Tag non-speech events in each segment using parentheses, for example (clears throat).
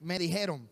me dijeron.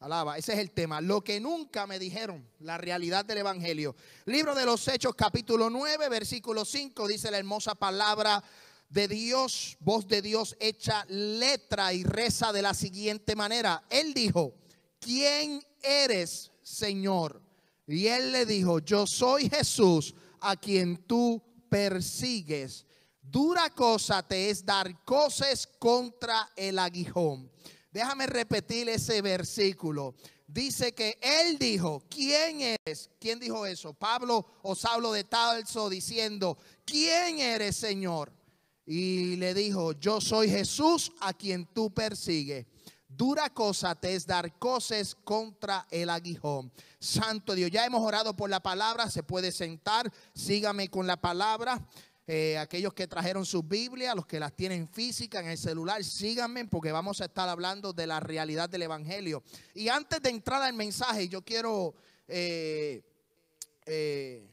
Alaba, ese es el tema. Lo que nunca me dijeron, la realidad del Evangelio. Libro de los Hechos, capítulo 9, versículo 5, dice la hermosa palabra de Dios, voz de Dios hecha letra y reza de la siguiente manera. Él dijo, ¿quién eres, Señor? Y él le dijo, yo soy Jesús a quien tú persigues. Dura cosa te es dar cosas contra el aguijón. Déjame repetir ese versículo. Dice que él dijo, ¿quién eres? ¿Quién dijo eso? Pablo o Saulo de Tarso diciendo, ¿quién eres, Señor? Y le dijo, yo soy Jesús a quien tú persigues. Dura cosa te es dar cosas contra el aguijón. Santo Dios, ya hemos orado por la palabra, se puede sentar, sígame con la palabra. Eh, aquellos que trajeron sus Biblias, los que las tienen física, en el celular, síganme porque vamos a estar hablando de la realidad del Evangelio. Y antes de entrar al mensaje, yo quiero eh, eh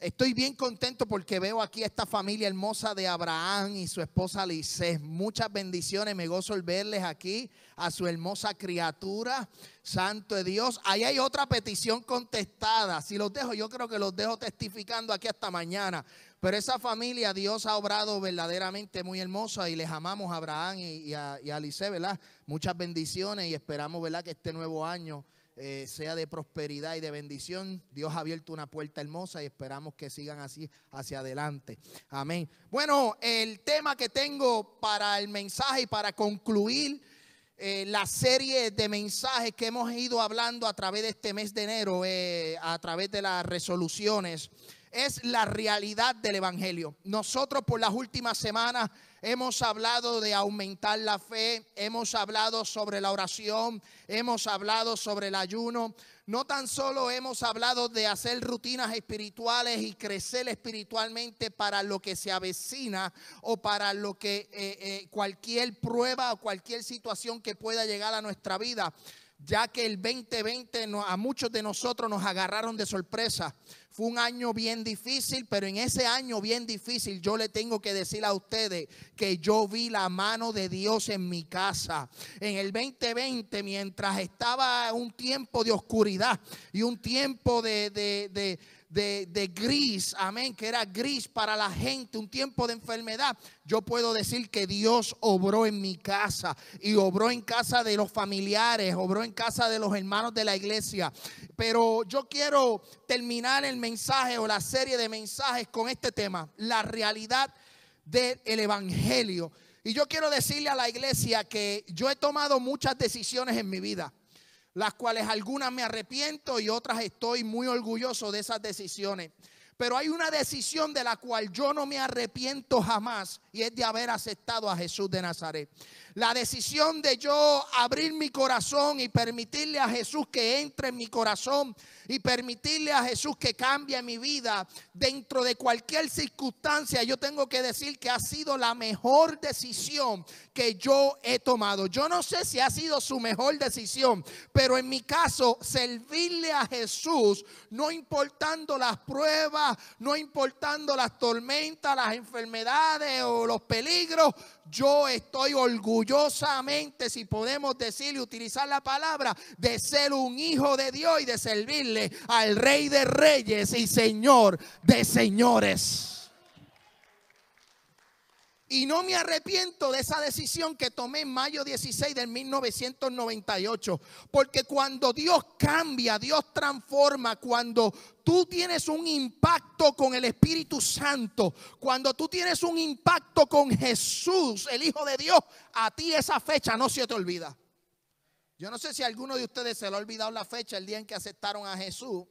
Estoy bien contento porque veo aquí esta familia hermosa de Abraham y su esposa Lisés. Muchas bendiciones, me gozo el verles aquí a su hermosa criatura. Santo de Dios. Ahí hay otra petición contestada. Si los dejo, yo creo que los dejo testificando aquí hasta mañana. Pero esa familia, Dios ha obrado verdaderamente muy hermosa y les amamos a Abraham y, a, y ¿verdad? Muchas bendiciones y esperamos, ¿verdad?, que este nuevo año eh, sea de prosperidad y de bendición. Dios ha abierto una puerta hermosa y esperamos que sigan así hacia adelante. Amén. Bueno, el tema que tengo para el mensaje y para concluir eh, la serie de mensajes que hemos ido hablando a través de este mes de enero, eh, a través de las resoluciones, es la realidad del Evangelio. Nosotros por las últimas semanas Hemos hablado de aumentar la fe, hemos hablado sobre la oración, hemos hablado sobre el ayuno. No tan solo hemos hablado de hacer rutinas espirituales y crecer espiritualmente para lo que se avecina o para lo que eh, eh, cualquier prueba o cualquier situación que pueda llegar a nuestra vida, ya que el 2020 a muchos de nosotros nos agarraron de sorpresa. Fue un año bien difícil, pero en ese año bien difícil yo le tengo que decir a ustedes que yo vi la mano de Dios en mi casa. En el 2020, mientras estaba un tiempo de oscuridad y un tiempo de, de de, gris, amén, que era gris para la gente, un tiempo de enfermedad, yo puedo decir que Dios obró en mi casa y obró en casa de los familiares, obró en casa de los hermanos de la iglesia. Pero yo quiero terminar el mensaje o la serie de mensajes con este tema, la realidad del Evangelio. Y yo quiero decirle a la iglesia que yo he tomado muchas decisiones en mi vida las cuales algunas me arrepiento y otras estoy muy orgulloso de esas decisiones. Pero hay una decisión de la cual yo no me arrepiento jamás y es de haber aceptado a Jesús de Nazaret. La decisión de yo abrir mi corazón y permitirle a Jesús que entre en mi corazón y permitirle a Jesús que cambie mi vida dentro de cualquier circunstancia, yo tengo que decir que ha sido la mejor decisión que yo he tomado. Yo no sé si ha sido su mejor decisión, pero en mi caso, servirle a Jesús, no importando las pruebas, no importando las tormentas, las enfermedades o los peligros, yo estoy orgullosamente, si podemos decir y utilizar la palabra, de ser un hijo de Dios y de servirle al Rey de Reyes y Señor de Señores. Y no me arrepiento de esa decisión que tomé en mayo 16 del 1998. Porque cuando Dios cambia, Dios transforma, cuando tú tienes un impacto con el Espíritu Santo, cuando tú tienes un impacto con Jesús, el Hijo de Dios, a ti esa fecha no se te olvida. Yo no sé si alguno de ustedes se le ha olvidado la fecha, el día en que aceptaron a Jesús.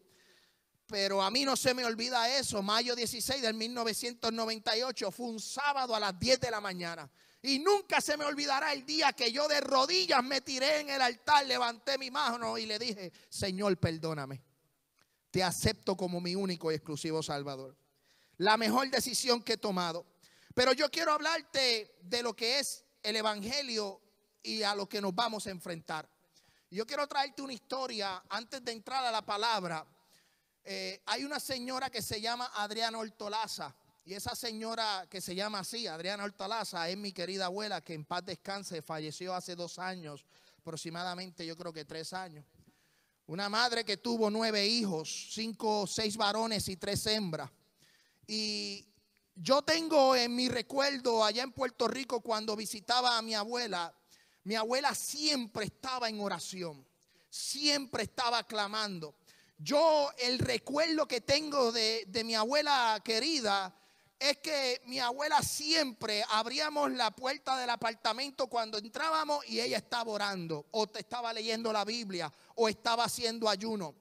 Pero a mí no se me olvida eso. Mayo 16 del 1998 fue un sábado a las 10 de la mañana. Y nunca se me olvidará el día que yo de rodillas me tiré en el altar, levanté mi mano y le dije, Señor, perdóname. Te acepto como mi único y exclusivo Salvador. La mejor decisión que he tomado. Pero yo quiero hablarte de lo que es el Evangelio y a lo que nos vamos a enfrentar. Yo quiero traerte una historia antes de entrar a la palabra eh, hay una señora que se llama Adriana Hortolaza. Y esa señora que se llama así, Adriana Ortolaza, es mi querida abuela que en paz descanse, falleció hace dos años, aproximadamente yo creo que tres años. Una madre que tuvo nueve hijos, cinco, seis varones y tres hembras. Y yo tengo en mi recuerdo allá en Puerto Rico cuando visitaba a mi abuela, mi abuela siempre estaba en oración, siempre estaba clamando. Yo el recuerdo que tengo de, mi abuela querida es que mi abuela siempre abríamos la puerta del apartamento cuando entrábamos y ella estaba orando o te estaba leyendo la Biblia o estaba haciendo ayuno.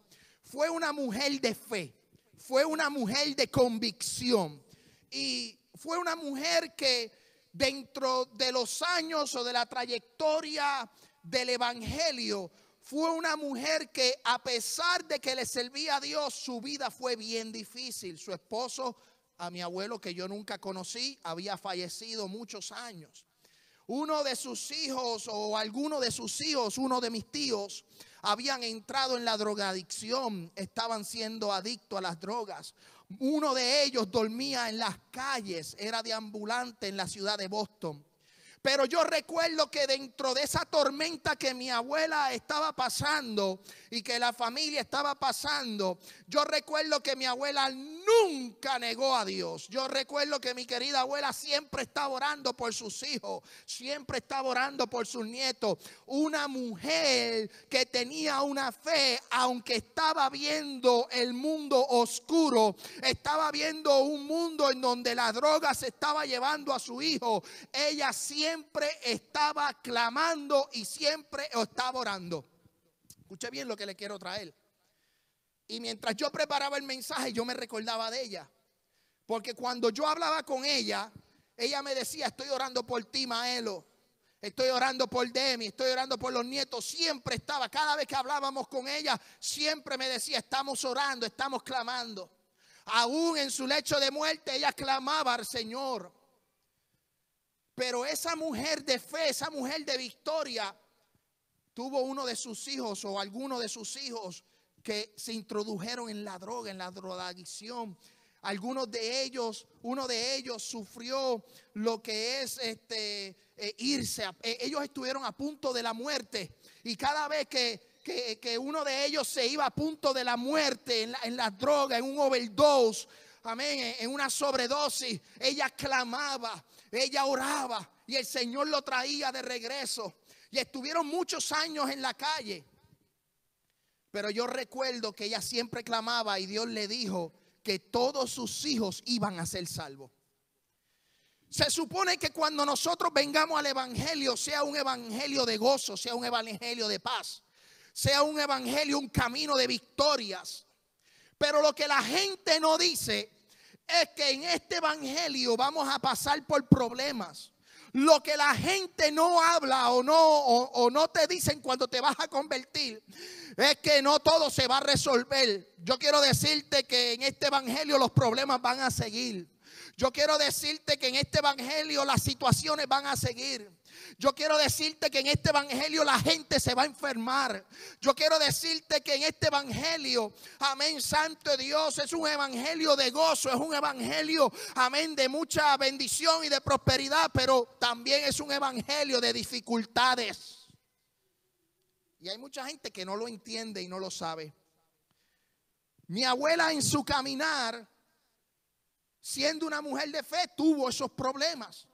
Fue una mujer de fe, fue una mujer de convicción y fue una mujer que dentro de los años o de la trayectoria del Evangelio fue una mujer que a pesar de que le servía a Dios, su vida fue bien difícil. Su esposo, a mi abuelo que yo nunca conocí, había fallecido muchos años. Uno de sus hijos o alguno de sus hijos, uno de mis tíos, habían entrado en la drogadicción, estaban siendo adictos a las drogas. Uno de ellos dormía en las calles, era ambulante en la ciudad de Boston. Pero yo recuerdo que dentro de esa tormenta que mi abuela estaba pasando y que la familia estaba pasando, yo recuerdo que mi abuela nunca negó a Dios. Yo recuerdo que mi querida abuela siempre estaba orando por sus hijos, siempre estaba orando por sus nietos. Una mujer que tenía una fe, aunque estaba viendo el mundo oscuro, estaba viendo un mundo en donde la droga se estaba llevando a su hijo, ella siempre siempre estaba clamando y siempre estaba orando. Escuche bien lo que le quiero traer. Y mientras yo preparaba el mensaje, yo me recordaba de ella. Porque cuando yo hablaba con ella, ella me decía, estoy orando por ti, Maelo. Estoy orando por Demi, estoy orando por los nietos. Siempre estaba, cada vez que hablábamos con ella, siempre me decía, estamos orando, estamos clamando. Aún en su lecho de muerte, ella clamaba al Señor. Pero esa mujer de fe, esa mujer de victoria, tuvo uno de sus hijos o alguno de sus hijos que se introdujeron en la droga, en la drogadicción. Algunos de ellos, uno de ellos sufrió lo que es este eh, irse. Eh, ellos estuvieron a punto de la muerte. Y cada vez que, uno de ellos se iba a punto de la muerte en la, droga, en un overdose, amén, en una sobredosis, ella clamaba ella oraba y el Señor lo traía de regreso. Y estuvieron muchos años en la calle. Pero yo recuerdo que ella siempre clamaba y Dios le dijo que todos sus hijos iban a ser salvos. Se supone que cuando nosotros vengamos al Evangelio, sea un Evangelio de gozo, sea un Evangelio de paz, sea un Evangelio, un camino de victorias. Pero lo que la gente no dice es que en este evangelio vamos a pasar por problemas. Lo que la gente no habla o no, o, no te dicen cuando te vas a convertir es que no todo se va a resolver. Yo quiero decirte que en este evangelio los problemas van a seguir. Yo quiero decirte que en este evangelio las situaciones van a seguir. Yo quiero decirte que en este evangelio la gente se va a enfermar. Yo quiero decirte que en este evangelio, amén, santo Dios, es un evangelio de gozo, es un evangelio, amén, de mucha bendición y de prosperidad, pero también es un evangelio de dificultades. Y hay mucha gente que no lo entiende y no lo sabe. Mi abuela en su caminar, siendo una mujer de fe, tuvo esos problemas.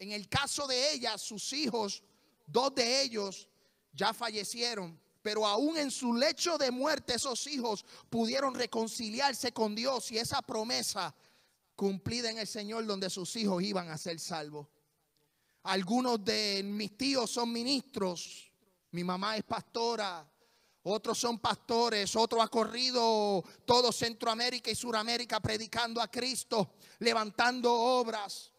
En el caso de ella, sus hijos, dos de ellos ya fallecieron, pero aún en su lecho de muerte esos hijos pudieron reconciliarse con Dios y esa promesa cumplida en el Señor donde sus hijos iban a ser salvos. Algunos de mis tíos son ministros, mi mamá es pastora, otros son pastores, otro ha corrido todo Centroamérica y Suramérica predicando a Cristo, levantando obras.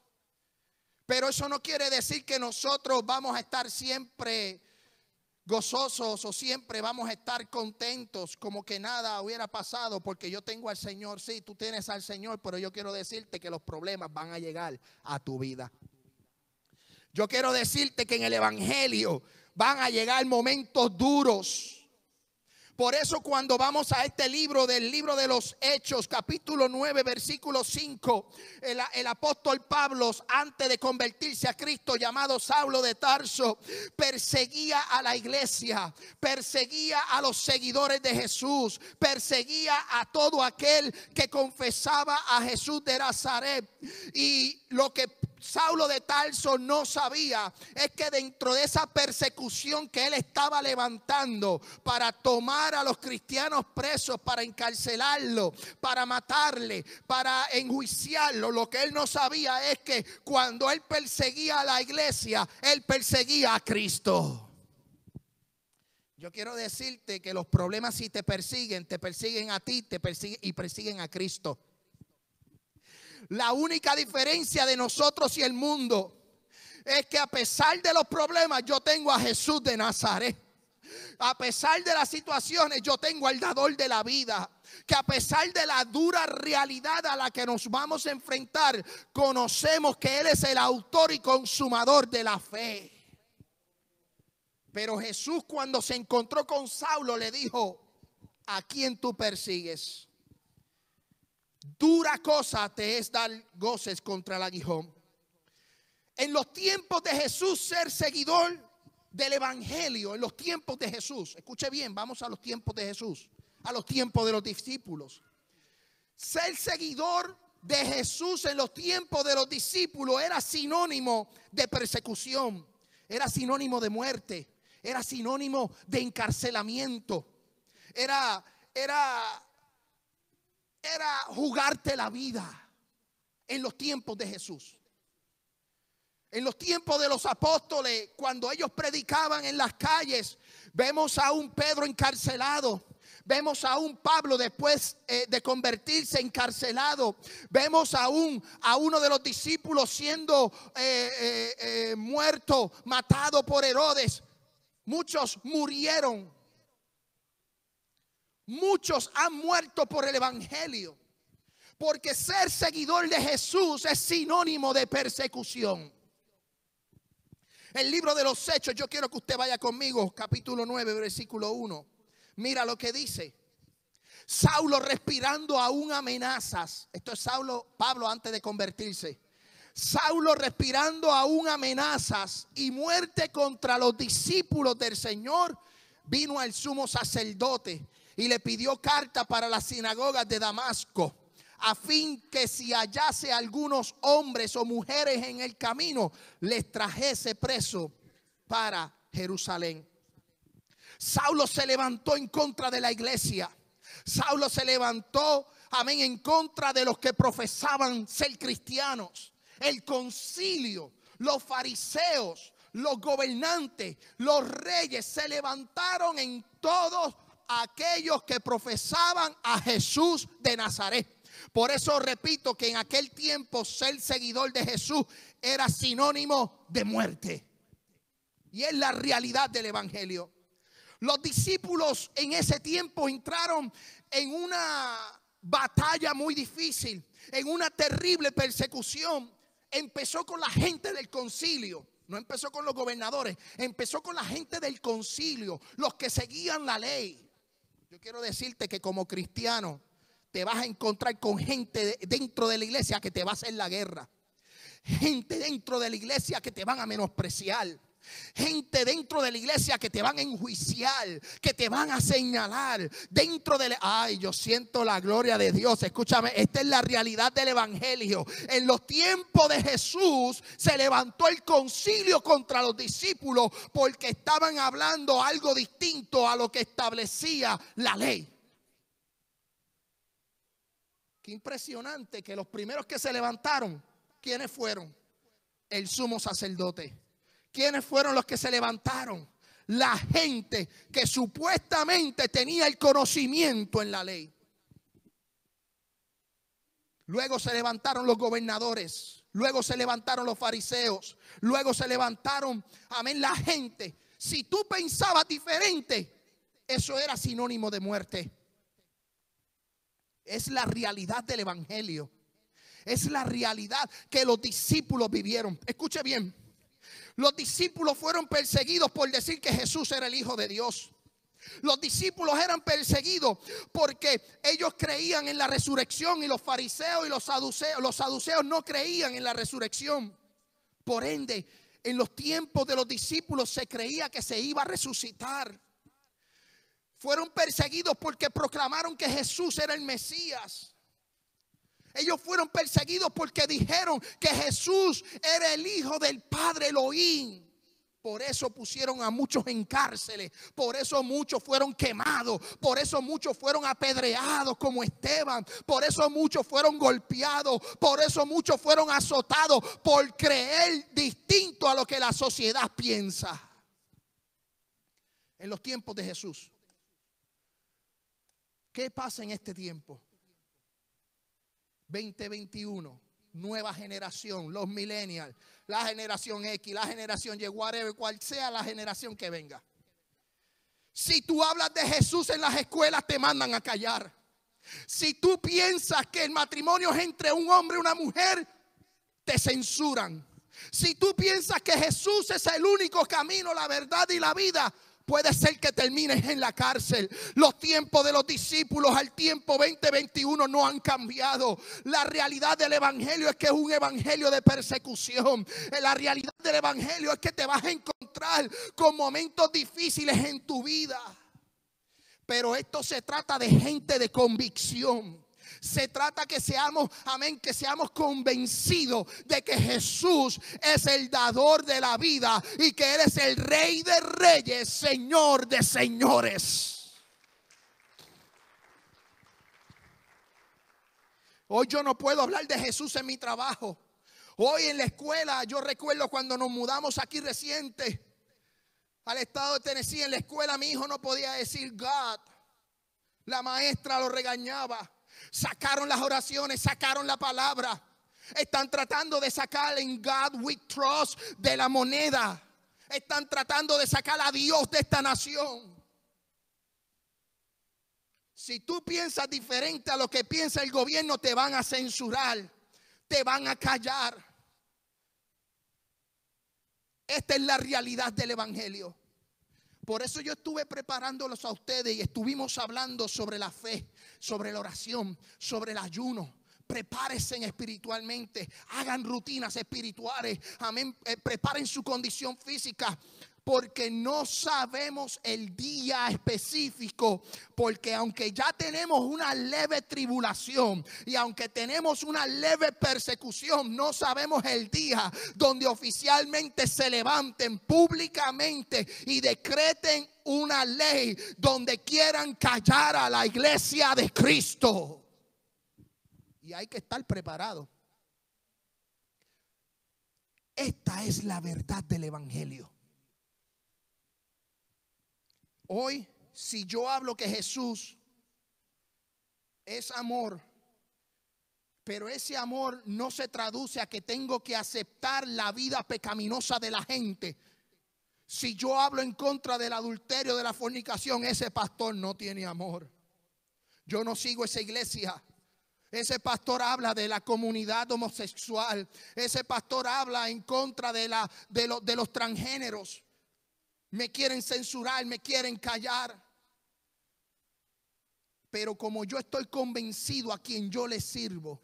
Pero eso no quiere decir que nosotros vamos a estar siempre gozosos o siempre vamos a estar contentos como que nada hubiera pasado porque yo tengo al Señor. Sí, tú tienes al Señor, pero yo quiero decirte que los problemas van a llegar a tu vida. Yo quiero decirte que en el Evangelio van a llegar momentos duros. Por eso cuando vamos a este libro del libro de los Hechos, capítulo 9, versículo 5, el, el apóstol Pablo, antes de convertirse a Cristo, llamado Saulo de Tarso, perseguía a la iglesia, perseguía a los seguidores de Jesús, perseguía a todo aquel que confesaba a Jesús de Nazaret. Y lo que Saulo de Tarso no sabía es que dentro de esa persecución que él estaba levantando para tomar a los cristianos presos, para encarcelarlo, para matarle, para enjuiciarlo, lo que él no sabía es que cuando él perseguía a la iglesia, él perseguía a Cristo. Yo quiero decirte que los problemas si te persiguen, te persiguen a ti, te persiguen y persiguen a Cristo. La única diferencia de nosotros y el mundo es que a pesar de los problemas, yo tengo a Jesús de Nazaret. A pesar de las situaciones, yo tengo al dador de la vida. Que a pesar de la dura realidad a la que nos vamos a enfrentar, conocemos que Él es el autor y consumador de la fe. Pero Jesús cuando se encontró con Saulo le dijo, ¿a quién tú persigues? Dura cosa te es dar goces contra el aguijón. En los tiempos de Jesús ser seguidor del Evangelio, en los tiempos de Jesús, escuche bien, vamos a los tiempos de Jesús, a los tiempos de los discípulos. Ser seguidor de Jesús en los tiempos de los discípulos era sinónimo de persecución, era sinónimo de muerte, era sinónimo de encarcelamiento, era, era era jugarte la vida en los tiempos de Jesús. En los tiempos de los apóstoles, cuando ellos predicaban en las calles, vemos a un Pedro encarcelado. Vemos a un Pablo después eh, de convertirse encarcelado. Vemos a, a uno de los discípulos siendo eh, eh, muerto, matado por Herodes. Muchos murieron Muchos han muerto por el Evangelio. Porque ser seguidor de Jesús es sinónimo de persecución. El libro de los Hechos, yo quiero que usted vaya conmigo, capítulo 9, versículo 1. Mira lo que dice. Saulo respirando aún amenazas. Esto es Saulo, Pablo antes de convertirse. Saulo respirando aún amenazas y muerte contra los discípulos del Señor, vino al sumo sacerdote y le pidió carta para las sinagogas de Damasco, a fin que si hallase algunos hombres o mujeres en el camino, les trajese preso para Jerusalén. Saulo se levantó en contra de la iglesia. Saulo se levantó, amén, en contra de los que profesaban ser cristianos. El concilio, los fariseos, los gobernantes, los reyes se levantaron en todos aquellos que profesaban a Jesús de Nazaret. Por eso repito que en aquel tiempo ser seguidor de Jesús era sinónimo de muerte. Y es la realidad del Evangelio. Los discípulos en ese tiempo entraron en una batalla muy difícil, en una terrible persecución. Empezó con la gente del concilio. No empezó con los gobernadores, empezó con la gente del concilio, los que seguían la ley. Yo quiero decirte que como cristiano te vas a encontrar con gente dentro de la iglesia que te va a hacer la guerra. Gente dentro de la iglesia que te van a menospreciar Gente dentro de la iglesia que te van a enjuiciar, que te van a señalar. Dentro de... La... Ay, yo siento la gloria de Dios. Escúchame, esta es la realidad del Evangelio. En los tiempos de Jesús se levantó el concilio contra los discípulos porque estaban hablando algo distinto a lo que establecía la ley. Qué impresionante que los primeros que se levantaron, ¿quiénes fueron? El sumo sacerdote ¿Quiénes fueron los que se levantaron? La gente que supuestamente tenía el conocimiento en la ley. Luego se levantaron los gobernadores, luego se levantaron los fariseos, luego se levantaron, amén, la gente. Si tú pensabas diferente, eso era sinónimo de muerte. Es la realidad del Evangelio. Es la realidad que los discípulos vivieron. Escuche bien, los discípulos fueron perseguidos por decir que Jesús era el Hijo de Dios. Los discípulos eran perseguidos porque ellos creían en la resurrección y los fariseos y los saduceos, los saduceos no creían en la resurrección. Por ende, en los tiempos de los discípulos se creía que se iba a resucitar. Fueron perseguidos porque proclamaron que Jesús era el Mesías. Ellos fueron perseguidos porque dijeron que Jesús era el hijo del Padre Elohim. Por eso pusieron a muchos en cárceles, por eso muchos fueron quemados, por eso muchos fueron apedreados como Esteban, por eso muchos fueron golpeados, por eso muchos fueron azotados por creer distinto a lo que la sociedad piensa. En los tiempos de Jesús. ¿Qué pasa en este tiempo? 2021, nueva generación, los millennials, la generación X, la generación Y, cual sea la generación que venga. Si tú hablas de Jesús en las escuelas, te mandan a callar. Si tú piensas que el matrimonio es entre un hombre y una mujer, te censuran. Si tú piensas que Jesús es el único camino, la verdad y la vida, puede ser que termines en la cárcel. Los tiempos de los discípulos al tiempo 2021 no han cambiado. La realidad del Evangelio es que es un Evangelio de persecución. La realidad del Evangelio es que te vas a encontrar con momentos difíciles en tu vida. Pero esto se trata de gente de convicción se trata que seamos, amén, que seamos convencidos de que Jesús es el dador de la vida y que Él es el rey de reyes, señor de señores. Hoy yo no puedo hablar de Jesús en mi trabajo. Hoy en la escuela, yo recuerdo cuando nos mudamos aquí reciente al estado de Tennessee, en la escuela mi hijo no podía decir God. La maestra lo regañaba. Sacaron las oraciones, sacaron la palabra. Están tratando de sacar en God we trust de la moneda. Están tratando de sacar a Dios de esta nación. Si tú piensas diferente a lo que piensa el gobierno, te van a censurar, te van a callar. Esta es la realidad del Evangelio. Por eso yo estuve preparándolos a ustedes y estuvimos hablando sobre la fe, sobre la oración, sobre el ayuno prepárense espiritualmente, hagan rutinas espirituales, amén, eh, preparen su condición física, porque no sabemos el día específico, porque aunque ya tenemos una leve tribulación y aunque tenemos una leve persecución, no sabemos el día donde oficialmente se levanten públicamente y decreten una ley donde quieran callar a la iglesia de Cristo. Y hay que estar preparado. Esta es la verdad del Evangelio. Hoy, si yo hablo que Jesús es amor, pero ese amor no se traduce a que tengo que aceptar la vida pecaminosa de la gente. Si yo hablo en contra del adulterio, de la fornicación, ese pastor no tiene amor. Yo no sigo esa iglesia. Ese pastor habla de la comunidad homosexual. Ese pastor habla en contra de, la, de, los transgéneros me quieren censurar, me quieren callar. Pero como yo estoy convencido a quien yo le sirvo,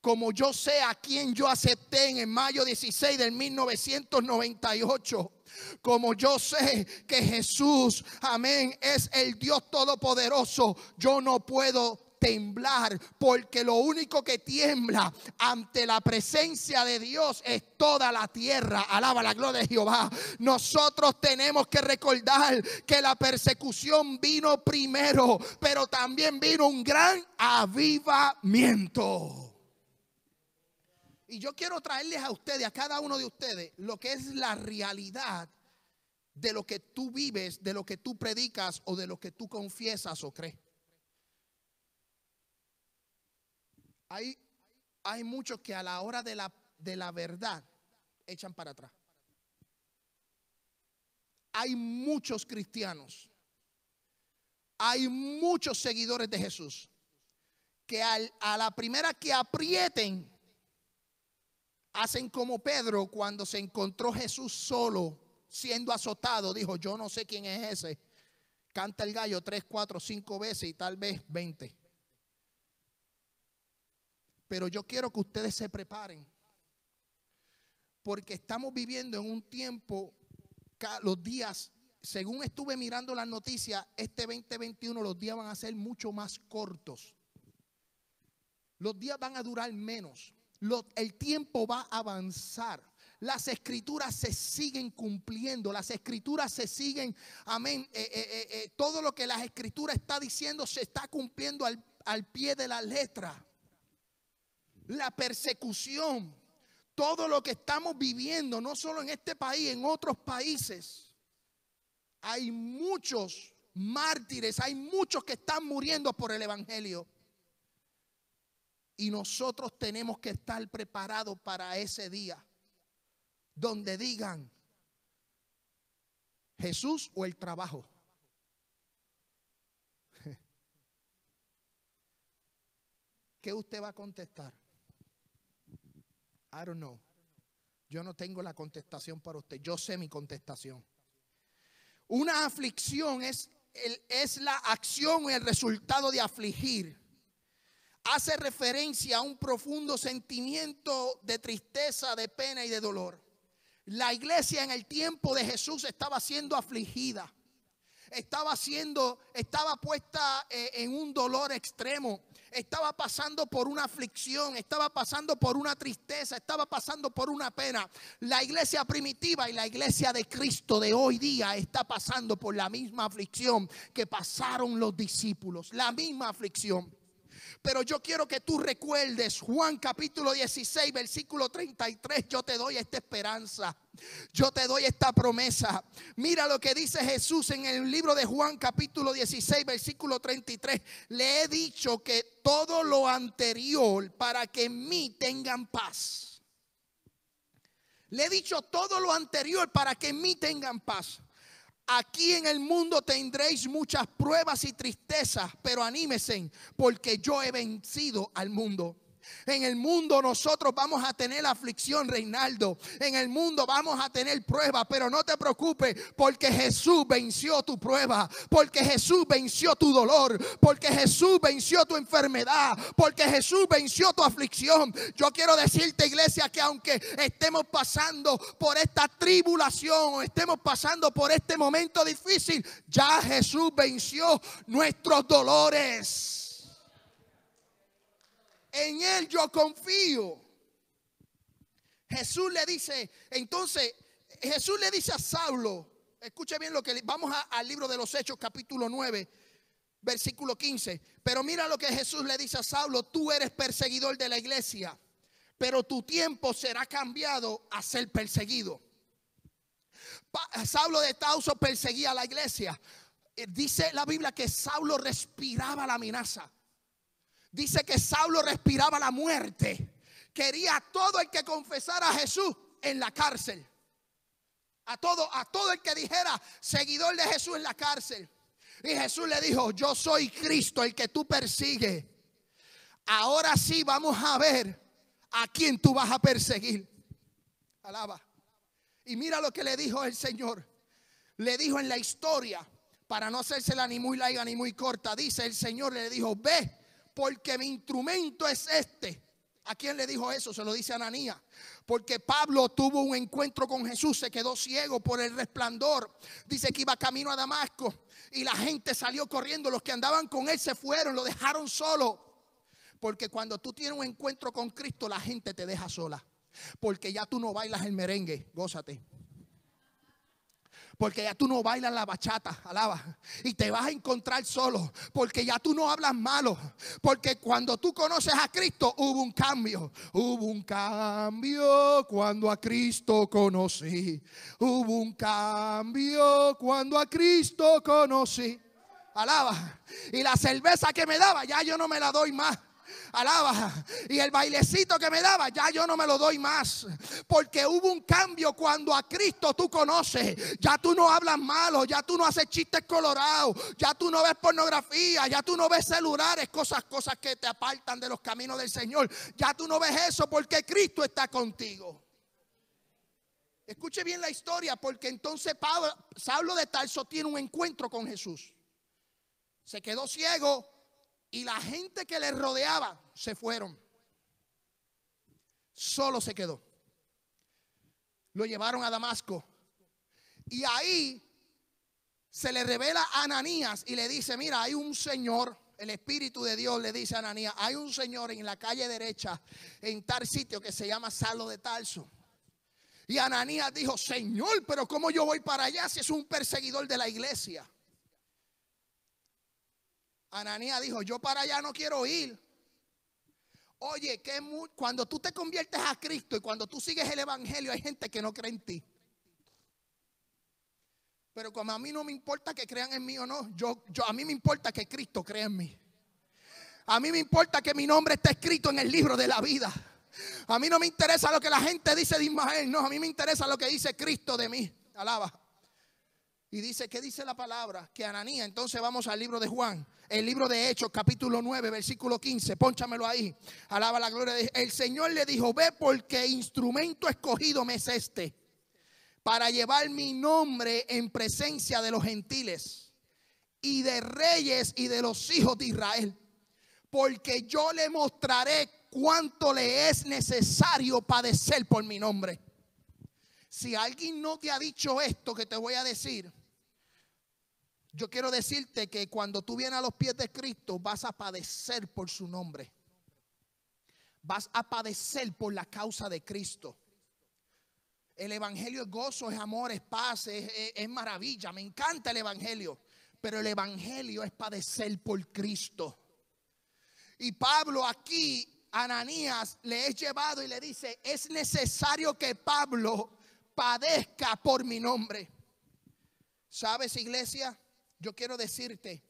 como yo sé a quien yo acepté en mayo 16 del 1998, como yo sé que Jesús, amén, es el Dios Todopoderoso, yo no puedo temblar, porque lo único que tiembla ante la presencia de Dios es toda la tierra. Alaba la gloria de Jehová. Nosotros tenemos que recordar que la persecución vino primero, pero también vino un gran avivamiento. Y yo quiero traerles a ustedes, a cada uno de ustedes, lo que es la realidad de lo que tú vives, de lo que tú predicas o de lo que tú confiesas o crees. Hay, muchos que a la hora de la, de la verdad echan para atrás. Hay muchos cristianos, hay muchos seguidores de Jesús que a la primera que aprieten, hacen como Pedro cuando se encontró Jesús solo siendo azotado, dijo, yo no sé quién es ese. Canta el gallo tres, cuatro, cinco veces y tal vez veinte. Pero yo quiero que ustedes se preparen. Porque estamos viviendo en un tiempo, los días, según estuve mirando las noticias, este 2021 los días van a ser mucho más cortos. Los días van a durar menos. el tiempo va a avanzar las escrituras se siguen cumpliendo, las escrituras se siguen, amén, eh, eh, eh, todo lo que las escrituras está diciendo se está cumpliendo al, al pie de la letra la persecución, todo lo que estamos viviendo, no solo en este país, en otros países, hay muchos mártires, hay muchos que están muriendo por el Evangelio. Y nosotros tenemos que estar preparados para ese día, donde digan Jesús o el trabajo. (laughs) ¿Qué usted va a contestar? I don't know. Yo no tengo la contestación para usted. Yo sé mi contestación. Una aflicción es, la acción y el resultado de afligir. Hace referencia a un profundo sentimiento de tristeza, de pena y de dolor. La iglesia en el tiempo de Jesús estaba siendo afligida. Estaba siendo, estaba puesta eh, en un dolor extremo estaba pasando por una aflicción, estaba pasando por una tristeza, estaba pasando por una pena. La iglesia primitiva y la iglesia de Cristo de hoy día está pasando por la misma aflicción que pasaron los discípulos, la misma aflicción. Pero yo quiero que tú recuerdes Juan capítulo 16, versículo 33. Yo te doy esta esperanza. Yo te doy esta promesa. Mira lo que dice Jesús en el libro de Juan capítulo 16, versículo 33. Le he dicho que todo lo anterior para que en mí tengan paz. Le he dicho todo lo anterior para que en mí tengan paz. Aquí en el mundo tendréis muchas pruebas y tristezas, pero anímesen, porque yo he vencido al mundo. En el mundo nosotros vamos a tener aflicción, Reinaldo. En el mundo vamos a tener pruebas, pero no te preocupes porque Jesús venció tu prueba, porque Jesús venció tu dolor, porque Jesús venció tu enfermedad, porque Jesús venció tu aflicción. Yo quiero decirte, iglesia, que aunque estemos pasando por esta tribulación, o estemos pasando por este momento difícil, ya Jesús venció nuestros dolores en Él yo confío. Jesús le dice, entonces Jesús le dice a Saulo, escuche bien lo que vamos al libro de los Hechos capítulo 9, versículo 15, pero mira lo que Jesús le dice a Saulo, tú eres perseguidor de la iglesia, pero tu tiempo será cambiado a ser perseguido. Saulo de Tauso perseguía a la iglesia. Eh, dice la Biblia que Saulo respiraba la amenaza. Dice que Saulo respiraba la muerte. Quería a todo el que confesara a Jesús en la cárcel. A todo, a todo el que dijera seguidor de Jesús en la cárcel. Y Jesús le dijo, yo soy Cristo, el que tú persigues. Ahora sí vamos a ver a quién tú vas a perseguir. Alaba. Y mira lo que le dijo el Señor. Le dijo en la historia, para no hacérsela ni muy larga ni muy corta, dice el Señor, le dijo, ve porque mi instrumento es este. ¿A quién le dijo eso? Se lo dice Ananías. Porque Pablo tuvo un encuentro con Jesús, se quedó ciego por el resplandor. Dice que iba camino a Damasco y la gente salió corriendo. Los que andaban con él se fueron, lo dejaron solo. Porque cuando tú tienes un encuentro con Cristo, la gente te deja sola. Porque ya tú no bailas el merengue, gózate porque ya tú no bailas la bachata, alaba. Y te vas a encontrar solo, porque ya tú no hablas malo. Porque cuando tú conoces a Cristo hubo un cambio. Hubo un cambio cuando a Cristo conocí. Hubo un cambio cuando a Cristo conocí. Alaba. Y la cerveza que me daba, ya yo no me la doy más alaba. Y el bailecito que me daba, ya yo no me lo doy más. Porque hubo un cambio cuando a Cristo tú conoces. Ya tú no hablas malo, ya tú no haces chistes colorados, ya tú no ves pornografía, ya tú no ves celulares, cosas, cosas que te apartan de los caminos del Señor. Ya tú no ves eso porque Cristo está contigo. Escuche bien la historia porque entonces Pablo, de Tarso tiene un encuentro con Jesús. Se quedó ciego, y la gente que le rodeaba se fueron. Solo se quedó. Lo llevaron a Damasco. Y ahí se le revela a Ananías y le dice, mira, hay un señor, el Espíritu de Dios le dice a Ananías, hay un señor en la calle derecha, en tal sitio que se llama Salo de Tarso. Y Ananías dijo, Señor, pero ¿cómo yo voy para allá si es un perseguidor de la iglesia? Ananías dijo, yo para allá no quiero ir. Oye, que cuando tú te conviertes a Cristo y cuando tú sigues el Evangelio hay gente que no cree en ti. Pero como a mí no me importa que crean en mí o no, yo, a mí me importa que Cristo crea en mí. A mí me importa que mi nombre esté escrito en el libro de la vida. A mí no me interesa lo que la gente dice de Ismael, no, a mí me interesa lo que dice Cristo de mí. Alaba. Y dice, ¿qué dice la palabra? Que Ananía, entonces vamos al libro de Juan el libro de Hechos, capítulo 9, versículo 15. Pónchamelo ahí. Alaba la gloria de El Señor le dijo, ve porque instrumento escogido me es este para llevar mi nombre en presencia de los gentiles y de reyes y de los hijos de Israel. Porque yo le mostraré cuánto le es necesario padecer por mi nombre. Si alguien no te ha dicho esto que te voy a decir, yo quiero decirte que cuando tú vienes a los pies de Cristo vas a padecer por su nombre. Vas a padecer por la causa de Cristo. El Evangelio es gozo, es amor, es paz, es, maravilla. Me encanta el Evangelio. Pero el Evangelio es padecer por Cristo. Y Pablo aquí, Ananías, le es llevado y le dice, es necesario que Pablo padezca por mi nombre. ¿Sabes, iglesia? yo quiero decirte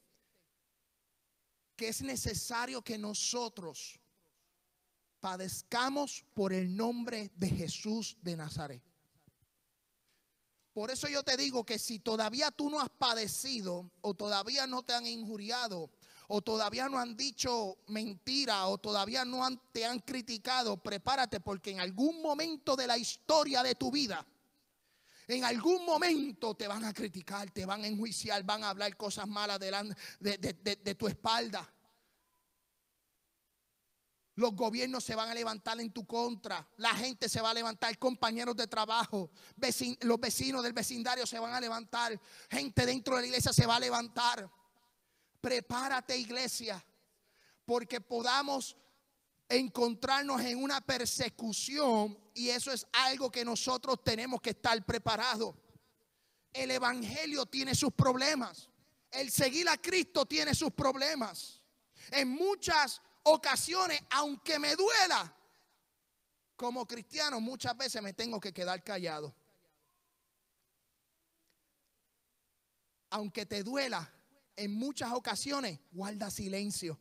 que es necesario que nosotros padezcamos por el nombre de Jesús de Nazaret. Por eso yo te digo que si todavía tú no has padecido o todavía no te han injuriado o todavía no han dicho mentira o todavía no te han criticado, prepárate porque en algún momento de la historia de tu vida en algún momento te van a criticar, te van a enjuiciar, van a hablar cosas malas de, tu espalda. Los gobiernos se van a levantar en tu contra. La gente se va a levantar. Compañeros de trabajo. los vecinos del vecindario se van a levantar. Gente dentro de la iglesia se va a levantar. Prepárate iglesia. Porque podamos encontrarnos en una persecución y eso es algo que nosotros tenemos que estar preparados. El Evangelio tiene sus problemas. El seguir a Cristo tiene sus problemas. En muchas ocasiones, aunque me duela, como cristiano muchas veces me tengo que quedar callado. Aunque te duela, en muchas ocasiones guarda silencio.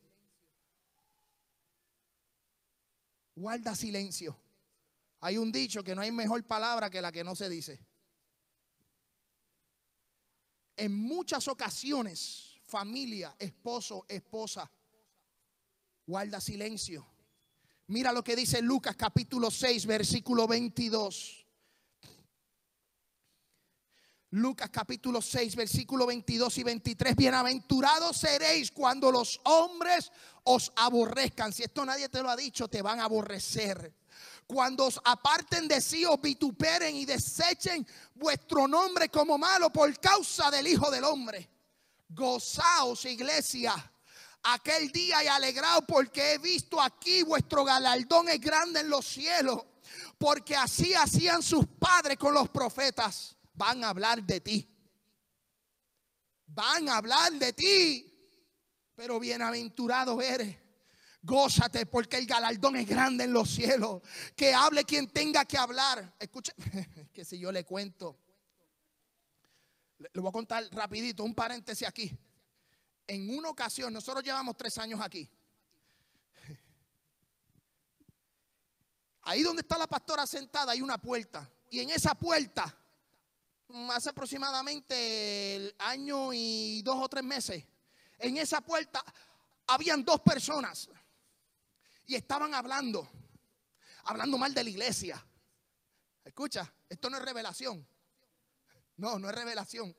guarda silencio. Hay un dicho que no hay mejor palabra que la que no se dice. En muchas ocasiones, familia, esposo, esposa, guarda silencio. Mira lo que dice Lucas capítulo 6, versículo 22. Lucas capítulo 6, versículo 22 y 23. Bienaventurados seréis cuando los hombres os aborrezcan. Si esto nadie te lo ha dicho, te van a aborrecer. Cuando os aparten de sí, os vituperen y desechen vuestro nombre como malo por causa del Hijo del Hombre. Gozaos, iglesia, aquel día y alegraos porque he visto aquí vuestro galardón es grande en los cielos. Porque así hacían sus padres con los profetas van a hablar de ti. Van a hablar de ti. Pero bienaventurado eres. Gózate porque el galardón es grande en los cielos. Que hable quien tenga que hablar. Escuche. (laughs) que si yo le cuento. Le voy a contar rapidito, un paréntesis aquí. En una ocasión, nosotros llevamos tres años aquí. Ahí donde está la pastora sentada hay una puerta. Y en esa puerta hace aproximadamente el año y dos o tres meses, en esa puerta habían dos personas y estaban hablando, hablando mal de la iglesia. Escucha, esto no es revelación. No, no es revelación.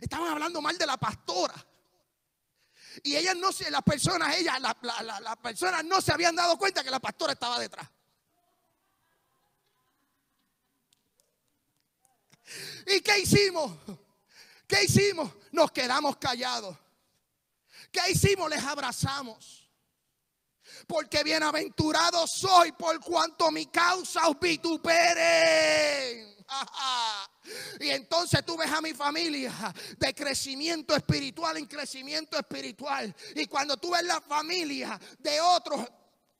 Estaban hablando mal de la pastora. Y ellas no se, las personas, ellas, la, personas no se habían dado cuenta que la pastora estaba detrás. ¿Y qué hicimos? ¿Qué hicimos? Nos quedamos callados. ¿Qué hicimos? Les abrazamos. Porque bienaventurado soy por cuanto mi causa os vituperen. (laughs) Y entonces tú ves a mi familia de crecimiento espiritual en crecimiento espiritual. Y cuando tú ves la familia de otros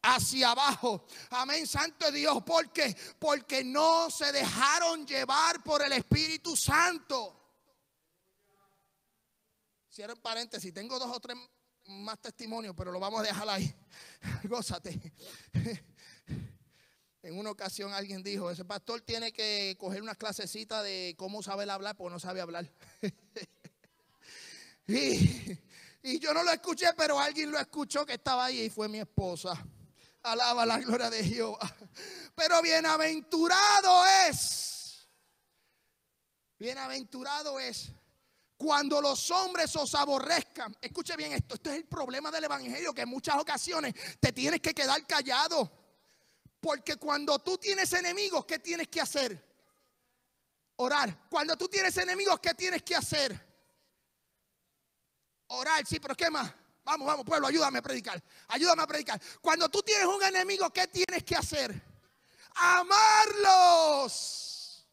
hacia abajo. Amén, Santo Dios. ¿Por qué? Porque no se dejaron llevar por el Espíritu Santo. Cierro paréntesis. Tengo dos o tres más testimonios, pero lo vamos a dejar ahí. (laughs) Gózate. (laughs) En una ocasión alguien dijo, ese pastor tiene que coger una clasecita de cómo sabe hablar, porque no sabe hablar. (laughs) y, y yo no lo escuché, pero alguien lo escuchó que estaba ahí y fue mi esposa. Alaba la gloria de Jehová. Pero bienaventurado es. Bienaventurado es cuando los hombres os aborrezcan. Escuche bien esto, esto es el problema del Evangelio, que en muchas ocasiones te tienes que quedar callado. Porque cuando tú tienes enemigos, ¿qué tienes que hacer? Orar. Cuando tú tienes enemigos, ¿qué tienes que hacer? Orar, sí, pero ¿qué más? Vamos, vamos, pueblo, ayúdame a predicar. Ayúdame a predicar. Cuando tú tienes un enemigo, ¿qué tienes que hacer? Amarlos.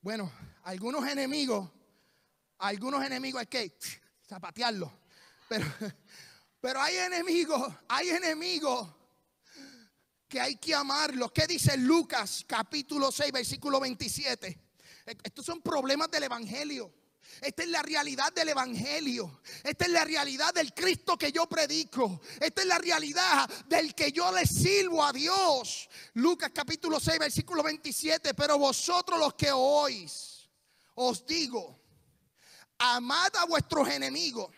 Bueno, algunos enemigos, algunos enemigos hay que (tsk) zapatearlos. Pero, (laughs) pero hay enemigos, hay enemigos que hay que amarlos. ¿Qué dice Lucas capítulo 6, versículo 27? E, estos son problemas del Evangelio. Esta es la realidad del Evangelio. Esta es la realidad del Cristo que yo predico. Esta es la realidad del que yo le sirvo a Dios. Lucas capítulo 6, versículo 27. Pero vosotros los que oís, os digo, amad a vuestros enemigos.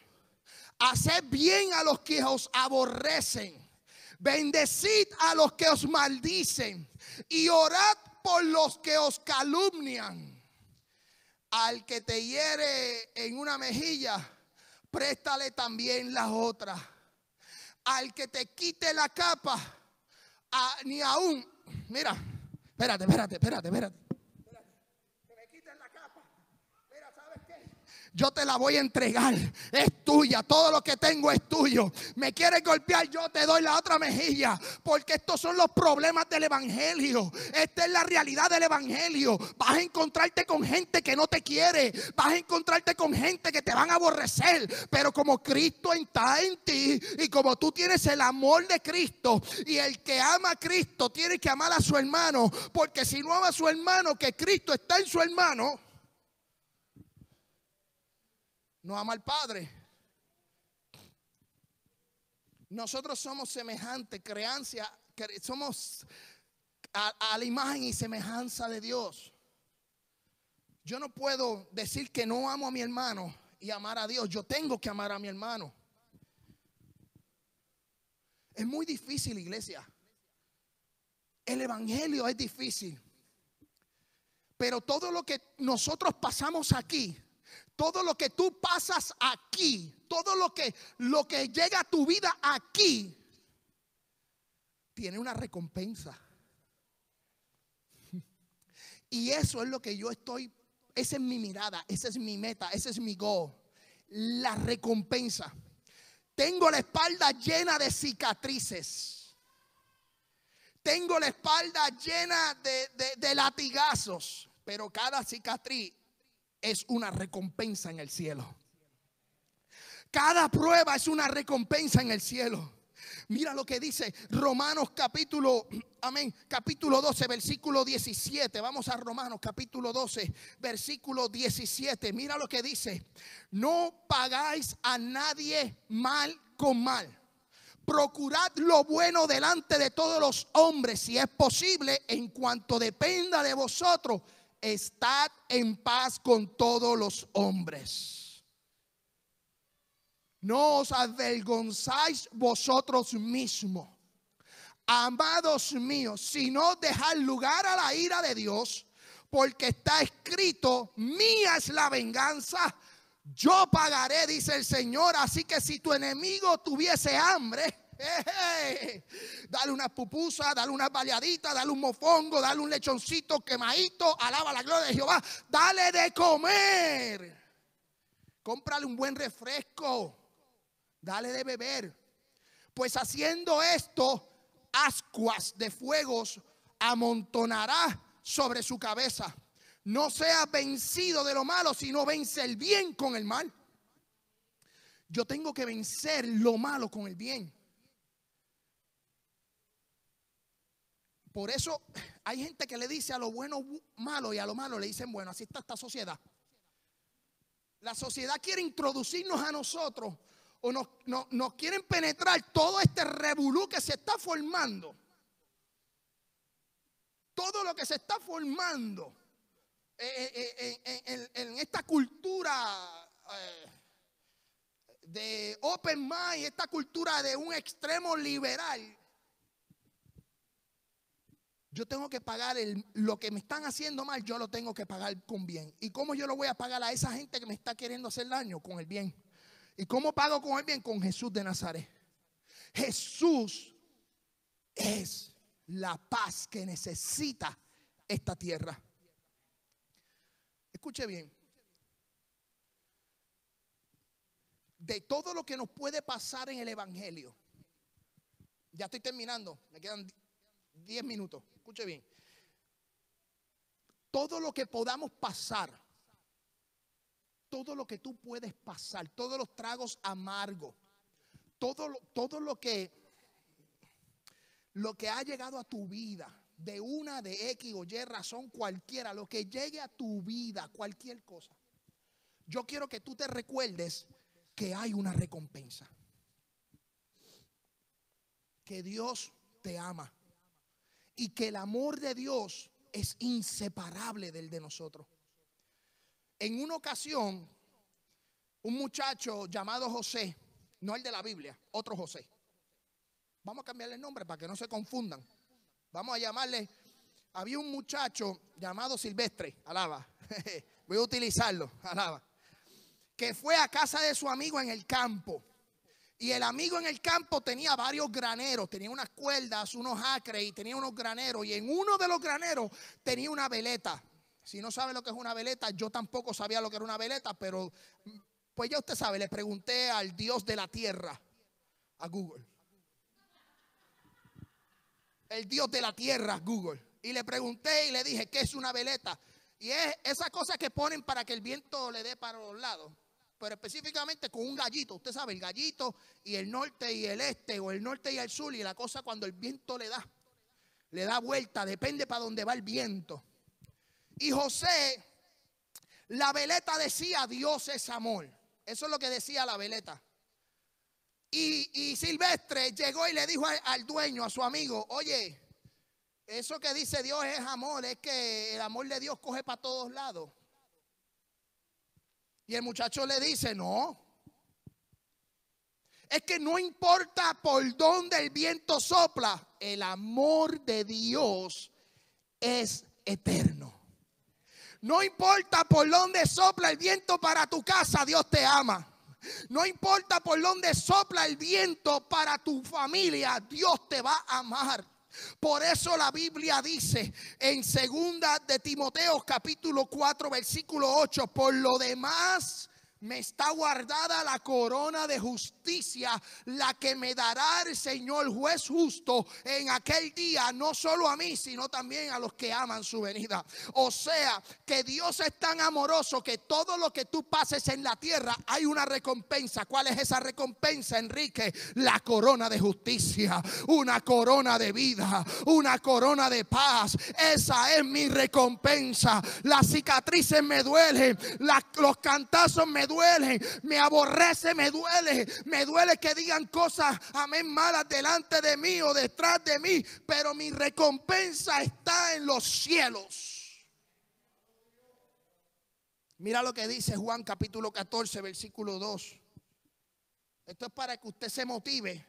Haced bien a los que os aborrecen. Bendecid a los que os maldicen. Y orad por los que os calumnian al que te hiere en una mejilla, préstale también la otra. Al que te quite la capa, ni aún, mira, espérate, espérate, espérate, espérate. yo te la voy a entregar. Es tuya, todo lo que tengo es tuyo. Me quieres golpear, yo te doy la otra mejilla. Porque estos son los problemas del Evangelio. Esta es la realidad del Evangelio. Vas a encontrarte con gente que no te quiere. Vas a encontrarte con gente que te van a aborrecer. Pero como Cristo está en ti y como tú tienes el amor de Cristo y el que ama a Cristo tiene que amar a su hermano. Porque si no ama a su hermano, que Cristo está en su hermano no ama al Padre. Nosotros somos semejantes, creancia, somos a, a, la imagen y semejanza de Dios. Yo no puedo decir que no amo a mi hermano y amar a Dios. Yo tengo que amar a mi hermano. Es muy difícil, iglesia. El Evangelio es difícil. Pero todo lo que nosotros pasamos aquí todo lo que tú pasas aquí, todo lo que, lo que llega a tu vida aquí, tiene una recompensa. Y eso es lo que yo estoy, esa es mi mirada, esa es mi meta, ese es mi go, la recompensa. Tengo la espalda llena de cicatrices. Tengo la espalda llena de latigazos, pero cada cicatriz es una recompensa en el cielo. Cada prueba es una recompensa en el cielo. Mira lo que dice Romanos capítulo, (clears throat) amén, capítulo 12, versículo 17. Vamos a Romanos capítulo 12, versículo 17. Mira lo que dice. No pagáis a nadie mal con mal. Procurad lo bueno delante de todos los hombres, si es posible, en cuanto dependa de vosotros estad en paz con todos los hombres. No os avergonzáis vosotros mismos. Amados míos, si no lugar a la ira de Dios, porque está escrito, mía es la venganza, yo pagaré, dice el Señor. Así que si tu enemigo tuviese hambre, Dale una pupusa, dale una baleaditas, dale un mofongo, dale un lechoncito quemadito, alaba la gloria de Jehová, dale de comer, cómprale un buen refresco, dale de beber. Pues haciendo esto, ascuas de fuegos amontonará sobre su cabeza. No sea vencido de lo malo, sino vence el bien con el mal. Yo tengo que vencer lo malo con el bien. Por eso hay gente que le dice a lo bueno malo y a lo malo le dicen bueno. Así está esta sociedad. La sociedad quiere introducirnos a nosotros o nos, no, nos quieren penetrar todo este revolú que se está formando. Todo lo que se está formando eh, eh, eh, en, esta cultura de open mind, esta cultura de un extremo liberal yo tengo que pagar lo que me están haciendo mal, yo lo tengo que pagar con bien. ¿Y cómo yo lo voy a pagar a esa gente que me está queriendo hacer daño? Con el bien. ¿Y cómo pago con el bien? Con Jesús de Nazaret. Jesús es la paz que necesita esta tierra. Escuche bien. De todo lo que nos puede pasar en el Evangelio. Ya estoy terminando. Me quedan 10 minutos escuche bien, todo lo que podamos pasar, todo lo que tú puedes pasar, todos los tragos amargos, todo, todo lo que lo que ha llegado a tu vida de una de X o Y razón cualquiera, lo que llegue a tu vida, cualquier cosa. Yo quiero que tú te recuerdes que hay una recompensa. Que Dios te ama y que el amor de Dios es inseparable del de nosotros. En una ocasión, un muchacho llamado José, no el de la Biblia, otro José. Vamos a cambiarle el nombre para que no se confundan. Vamos a llamarle. Había un muchacho llamado Silvestre, alaba. (laughs) Voy a utilizarlo, alaba. Que fue a casa de su amigo en el campo. Y el amigo en el campo tenía varios graneros, tenía unas cuerdas, unos acres y tenía unos graneros. Y en uno de los graneros tenía una veleta. Si no sabe lo que es una veleta, yo tampoco sabía lo que era una veleta, pero pues ya usted sabe, le pregunté al Dios de la tierra, a Google. El Dios de la tierra, Google. Y le pregunté y le dije, ¿qué es una veleta? Y es esa cosa que ponen para que el viento le dé para los lados pero específicamente con un gallito. Usted sabe, el gallito y el norte y el este, o el norte y el sur, y la cosa cuando el viento le da, le da vuelta, depende para dónde va el viento. Y José, la veleta decía, Dios es amor. Eso es lo que decía la veleta. Y, Silvestre llegó y le dijo al dueño, a su amigo, oye, eso que dice Dios es amor, es que el amor de Dios coge para todos lados. Y el muchacho le dice, no. Es que no importa por dónde el viento sopla, el amor de Dios es eterno. No importa por dónde sopla el viento para tu casa, Dios te ama. No importa por dónde sopla el viento para tu familia, Dios te va a amar. Por eso la Biblia dice en segunda de Timoteo capítulo 4 versículo 8, por lo demás me está guardada la corona de justicia justicia, la que me dará el Señor juez justo en aquel día, no solo a mí, sino también a los que aman su venida. O sea, que Dios es tan amoroso que todo lo que tú pases en la tierra hay una recompensa. ¿Cuál es esa recompensa, Enrique? La corona de justicia, una corona de vida, una corona de paz. Esa es mi recompensa. Las cicatrices me duelen, los cantazos me duelen, me aborrece, me duele, me me duele que digan cosas, amén, malas delante de mí o detrás de mí, pero mi recompensa está en los cielos. Mira lo que dice Juan capítulo 14, versículo 2. Esto es para que usted se motive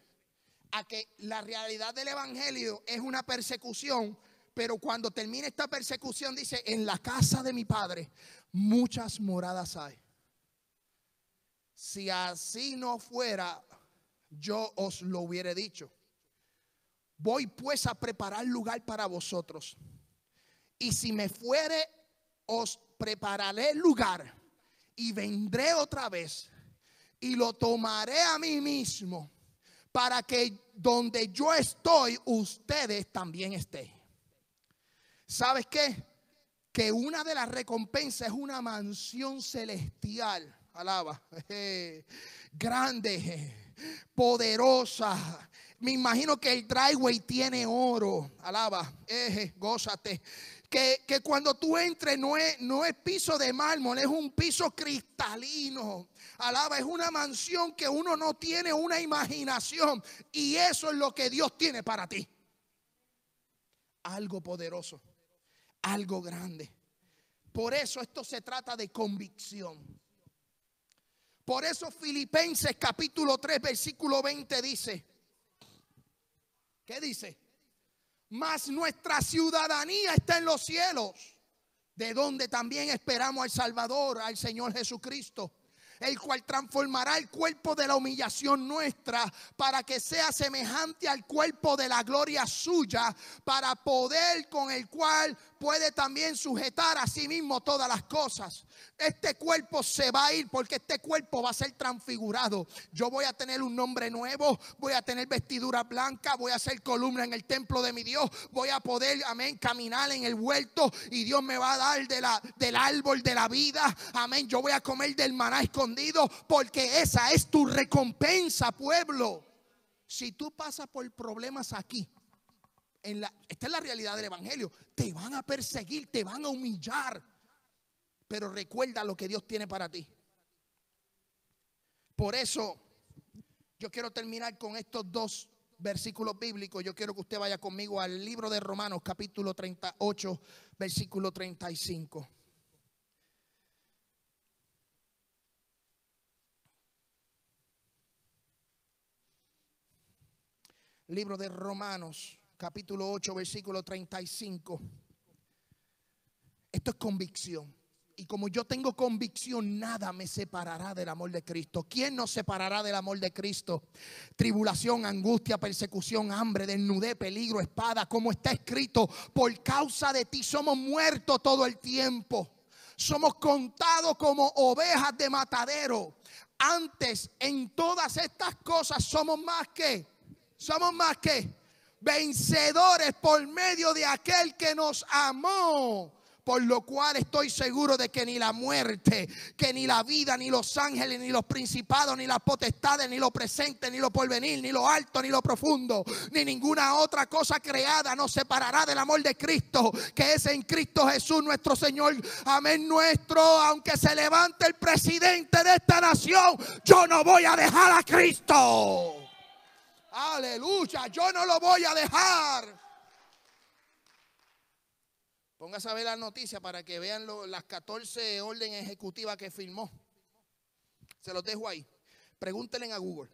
a que la realidad del Evangelio es una persecución, pero cuando termine esta persecución dice, en la casa de mi Padre muchas moradas hay si así no fuera, yo os lo hubiera dicho. Voy pues a preparar lugar para vosotros. Y si me fuere, os prepararé lugar y vendré otra vez y lo tomaré a mí mismo para que donde yo estoy, ustedes también estén. ¿Sabes qué? Que una de las recompensas es una mansión celestial Alaba. (laughs) grande, poderosa. Me imagino que el driveway tiene oro. Alaba. Eh, gózate. Que, que, cuando tú entres no es, no es piso de mármol, es un piso cristalino. Alaba, es una mansión que uno no tiene una imaginación. Y eso es lo que Dios tiene para ti. Algo poderoso, algo grande. Por eso esto se trata de convicción. Por eso Filipenses capítulo 3, versículo 20 dice, ¿qué dice? Mas nuestra ciudadanía está en los cielos, de donde también esperamos al Salvador, al Señor Jesucristo el cual transformará el cuerpo de la humillación nuestra para que sea semejante al cuerpo de la gloria suya, para poder con el cual puede también sujetar a sí mismo todas las cosas. Este cuerpo se va a ir porque este cuerpo va a ser transfigurado. Yo voy a tener un nombre nuevo, voy a tener vestidura blanca, voy a ser columna en el templo de mi Dios, voy a poder, amén, caminar en el huerto y Dios me va a dar de la, del árbol de la vida. Amén, yo voy a comer del maná escondido porque esa es tu recompensa, pueblo. Si tú pasas por problemas aquí, en la, esta es la realidad del Evangelio, te van a perseguir, te van a humillar, pero recuerda lo que Dios tiene para ti. Por eso, yo quiero terminar con estos dos versículos bíblicos. Yo quiero que usted vaya conmigo al libro de Romanos capítulo 38, versículo 35. libro de Romanos, capítulo 8, versículo 35. Esto es convicción. Y como yo tengo convicción, nada me separará del amor de Cristo. ¿Quién nos separará del amor de Cristo? Tribulación, angustia, persecución, hambre, desnudez, peligro, espada. Como está escrito, por causa de ti somos muertos todo el tiempo. Somos contados como ovejas de matadero. Antes, en todas estas cosas, somos más que somos más que vencedores por medio de aquel que nos amó por lo cual estoy seguro de que ni la muerte, que ni la vida, ni los ángeles, ni los principados, ni las potestades, ni lo presente, ni lo porvenir, ni lo alto, ni lo profundo, ni ninguna otra cosa creada nos separará del amor de Cristo, que es en Cristo Jesús nuestro Señor. Amén nuestro, aunque se levante el presidente de esta nación, yo no voy a dejar a Cristo. Aleluya, yo no lo voy a dejar. Póngase a ver la noticia para que vean las 14 órdenes ejecutivas que firmó. Se los dejo ahí. Pregúntenle a Google.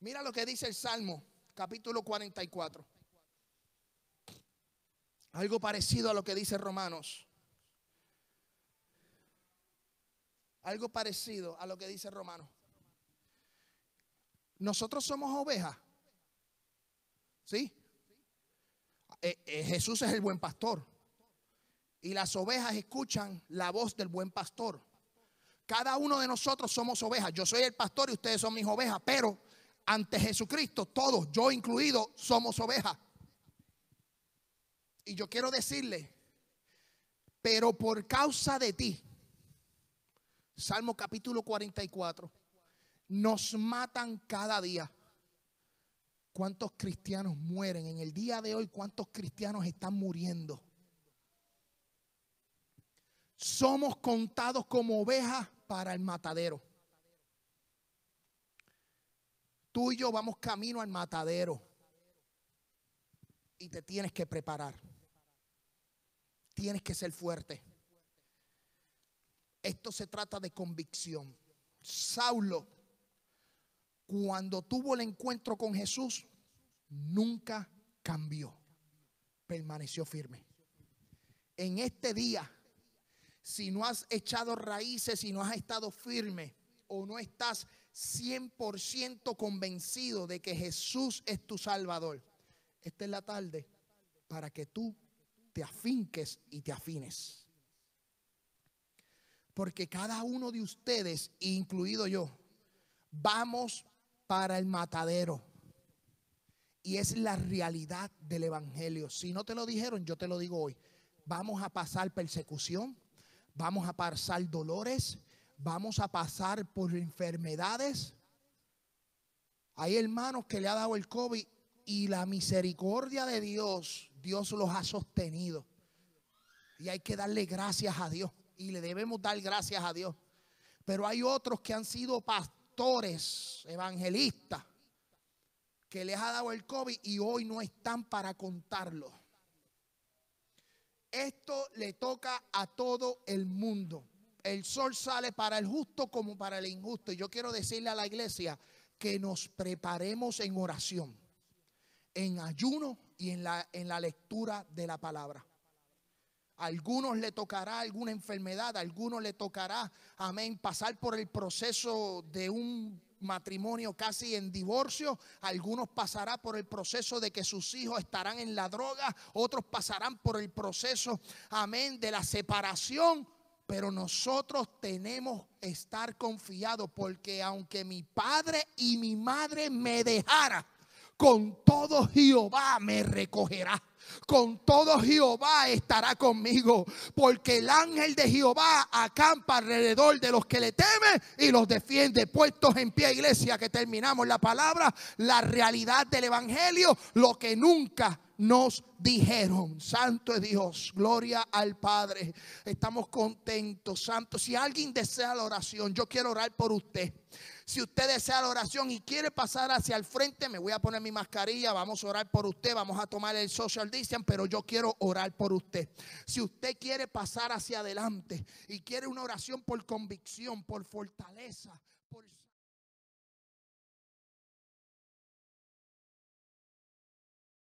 Mira lo que dice el Salmo, capítulo 44. Algo parecido a lo que dice Romanos. Algo parecido a lo que dice Romanos. Nosotros somos ovejas. ¿Sí? Eh, eh, Jesús es el buen pastor. Y las ovejas escuchan la voz del buen pastor. Cada uno de nosotros somos ovejas. Yo soy el pastor y ustedes son mis ovejas. Pero ante Jesucristo, todos, yo incluido, somos ovejas. Y yo quiero decirle, pero por causa de ti, Salmo capítulo 44 nos matan cada día. ¿Cuántos cristianos mueren? En el día de hoy, ¿cuántos cristianos están muriendo? Somos contados como ovejas para el matadero. Tú y yo vamos camino al matadero. Y te tienes que preparar. Tienes que ser fuerte. Esto se trata de convicción. Saulo cuando tuvo el encuentro con Jesús, nunca cambió, permaneció firme. En este día, si no has echado raíces, si no has estado firme o no estás 100% convencido de que Jesús es tu Salvador, esta es la tarde para que tú te afinques y te afines. Porque cada uno de ustedes, incluido yo, vamos para el matadero. Y es la realidad del Evangelio. Si no te lo dijeron, yo te lo digo hoy. Vamos a pasar persecución, vamos a pasar dolores, vamos a pasar por enfermedades. Hay hermanos que le ha dado el COVID y la misericordia de Dios, Dios los ha sostenido. Y hay que darle gracias a Dios. Y le debemos dar gracias a Dios. Pero hay otros que han sido pastores Doctores evangelistas, que les ha dado el COVID y hoy no están para contarlo. Esto le toca a todo el mundo. El sol sale para el justo como para el injusto. Y yo quiero decirle a la iglesia que nos preparemos en oración, en ayuno y en la, en la lectura de la palabra algunos le tocará alguna enfermedad, algunos le tocará, amén, pasar por el proceso de un matrimonio casi en divorcio, algunos pasará por el proceso de que sus hijos estarán en la droga, otros pasarán por el proceso, amén, de la separación. Pero nosotros tenemos que estar confiados porque aunque mi padre y mi madre me dejara, con todo Jehová me recogerá. Con todo Jehová estará conmigo, porque el ángel de Jehová acampa alrededor de los que le temen y los defiende. Puestos en pie, iglesia, que terminamos la palabra, la realidad del Evangelio, lo que nunca nos dijeron, Santo es Dios, gloria al Padre. Estamos contentos, Santo. Si alguien desea la oración, yo quiero orar por usted. Si usted desea la oración y quiere pasar hacia el frente, me voy a poner mi mascarilla, vamos a orar por usted, vamos a tomar el social distance, pero yo quiero orar por usted. Si usted quiere pasar hacia adelante y quiere una oración por convicción, por fortaleza,